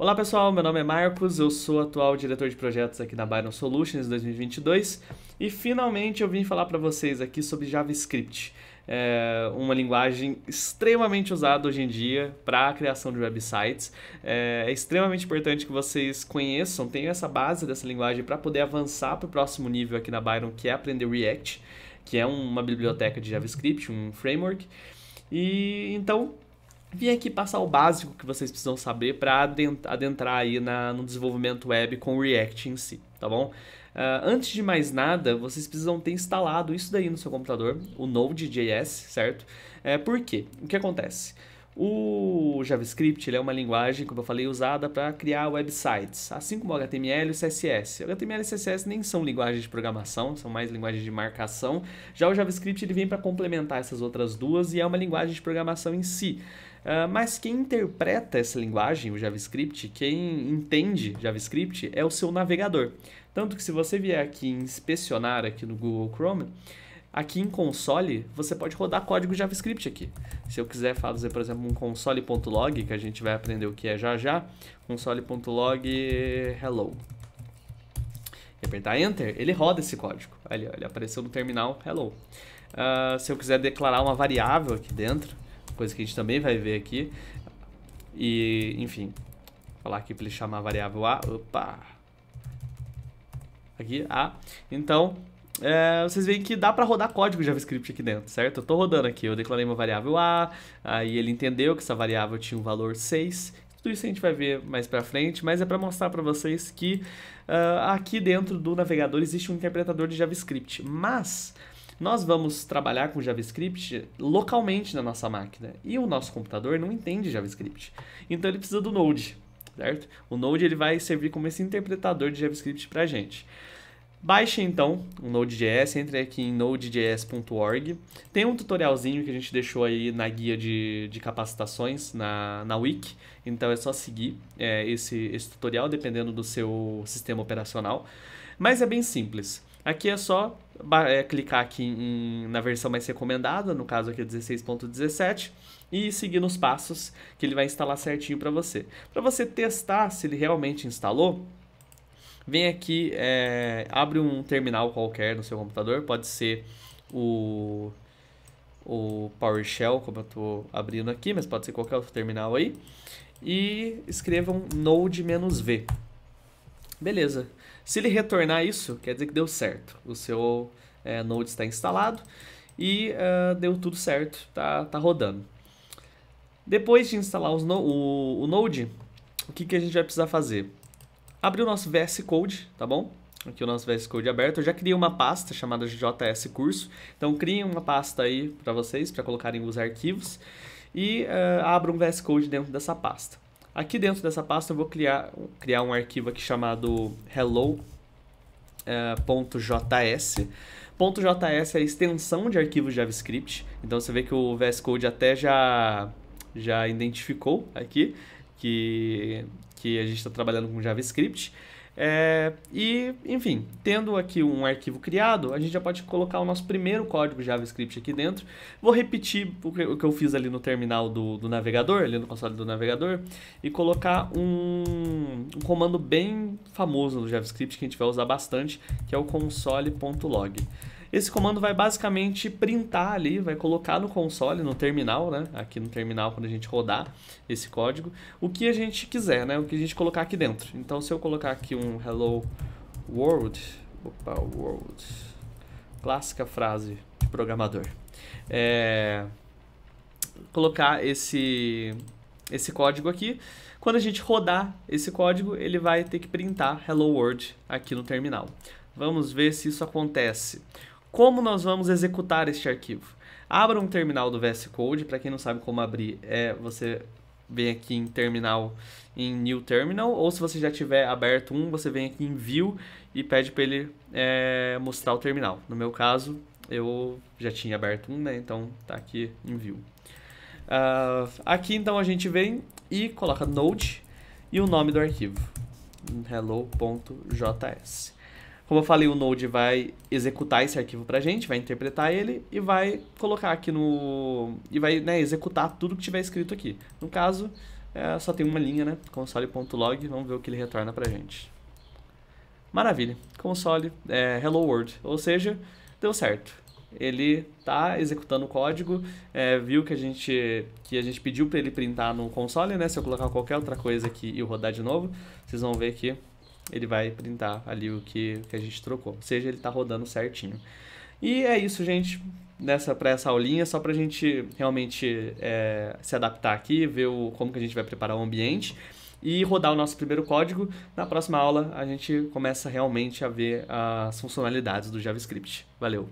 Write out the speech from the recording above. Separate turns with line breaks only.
Olá pessoal, meu nome é Marcos, eu sou atual diretor de projetos aqui na Byron Solutions 2022 e finalmente eu vim falar para vocês aqui sobre JavaScript, é uma linguagem extremamente usada hoje em dia para a criação de websites. É, é, extremamente importante que vocês conheçam, tenham essa base dessa linguagem para poder avançar para o próximo nível aqui na Byron, que é aprender React, que é uma biblioteca de JavaScript, um framework. E então Vim aqui passar o básico que vocês precisam saber para adentrar aí na, no desenvolvimento web com o React em si, tá bom? Uh, antes de mais nada, vocês precisam ter instalado isso daí no seu computador, o Node.js, certo? É, por quê? O que acontece? O JavaScript é uma linguagem, como eu falei, usada para criar websites, assim como o HTML e o CSS. O HTML e o CSS nem são linguagens de programação, são mais linguagens de marcação. Já o JavaScript ele vem para complementar essas outras duas e é uma linguagem de programação em si. Uh, mas quem interpreta essa linguagem, o JavaScript, quem entende JavaScript é o seu navegador. Tanto que se você vier aqui inspecionar aqui no Google Chrome, Aqui em console, você pode rodar código JavaScript aqui. Se eu quiser fazer, por exemplo, um console.log, que a gente vai aprender o que é já já, console.log hello. E apertar enter, ele roda esse código. Ali, ele apareceu no terminal hello. Uh, se eu quiser declarar uma variável aqui dentro, coisa que a gente também vai ver aqui, e enfim, falar aqui para ele chamar a variável A, opa, aqui A, então é, vocês veem que dá para rodar código JavaScript aqui dentro, certo? Eu estou rodando aqui, eu declarei uma variável A, aí ele entendeu que essa variável tinha um valor 6, tudo isso a gente vai ver mais para frente, mas é para mostrar para vocês que uh, aqui dentro do navegador existe um interpretador de JavaScript, mas nós vamos trabalhar com JavaScript localmente na nossa máquina e o nosso computador não entende JavaScript, então ele precisa do Node, certo? O Node ele vai servir como esse interpretador de JavaScript para gente. gente. Baixe então o Node.js, entre aqui em node.js.org. Tem um tutorialzinho que a gente deixou aí na guia de, de capacitações na, na Wiki, então é só seguir é, esse, esse tutorial dependendo do seu sistema operacional. Mas é bem simples. Aqui é só é, clicar aqui em, na versão mais recomendada, no caso aqui é 16.17, e seguir nos passos que ele vai instalar certinho para você. Para você testar se ele realmente instalou, vem aqui, é, abre um terminal qualquer no seu computador, pode ser o, o PowerShell, como eu estou abrindo aqui, mas pode ser qualquer outro terminal aí, e escreva um node-v. Beleza. Se ele retornar isso, quer dizer que deu certo. O seu é, Node está instalado e uh, deu tudo certo, está tá rodando. Depois de instalar no, o, o Node, o que, que a gente vai precisar fazer? abrir o nosso VS Code, tá bom? Aqui o nosso VS Code aberto. Eu já criei uma pasta chamada JS Curso. Então criem uma pasta aí para vocês, para colocarem os arquivos. E uh, abram um VS Code dentro dessa pasta. Aqui dentro dessa pasta eu vou criar, criar um arquivo aqui chamado hello.js. Eh, uh, .js é a extensão de arquivo JavaScript. Então você vê que o VS Code até já, já identificou aqui que que a gente está trabalhando com JavaScript. É, e, enfim, tendo aqui um arquivo criado, a gente já pode colocar o nosso primeiro código JavaScript aqui dentro. Vou repetir o que eu fiz ali no terminal do, do navegador, ali no console do navegador, e colocar um, um comando bem famoso do JavaScript que a gente vai usar bastante, que é o console.log. Esse comando vai basicamente printar ali, vai colocar no console, no terminal, né? Aqui no terminal, quando a gente rodar esse código, o que a gente quiser, né? O que a gente colocar aqui dentro. Então, se eu colocar aqui um hello world, opa, world, clássica frase de programador, é, colocar esse, esse código aqui, quando a gente rodar esse código, ele vai ter que printar hello world aqui no terminal. Vamos ver se isso acontece. Como nós vamos executar este arquivo? Abra um terminal do VS Code, para quem não sabe como abrir, é você vem aqui em terminal, em new terminal, ou se você já tiver aberto um, você vem aqui em view e pede para ele é, mostrar o terminal. No meu caso, eu já tinha aberto um, né, então tá aqui em view. Uh, aqui então a gente vem e coloca Note e o nome do arquivo, hello.js. Como eu falei, o Node vai executar esse arquivo pra gente, vai interpretar ele e vai colocar aqui no... e vai né, executar tudo que tiver escrito aqui. No caso, é, só tem uma linha, né? console.log, vamos ver o que ele retorna pra gente. Maravilha, console, é, hello world, ou seja, deu certo. Ele está executando o código, é, viu que a gente, que a gente pediu para ele printar no console, né? Se eu colocar qualquer outra coisa aqui e rodar de novo, vocês vão ver que ele vai printar ali o que, que a gente trocou. Ou seja, ele está rodando certinho. E é isso, gente, nessa para essa aulinha, só para a gente realmente é, se adaptar aqui, ver o, como que a gente vai preparar o ambiente e rodar o nosso primeiro código. Na próxima aula, a gente começa realmente a ver as funcionalidades do JavaScript. Valeu!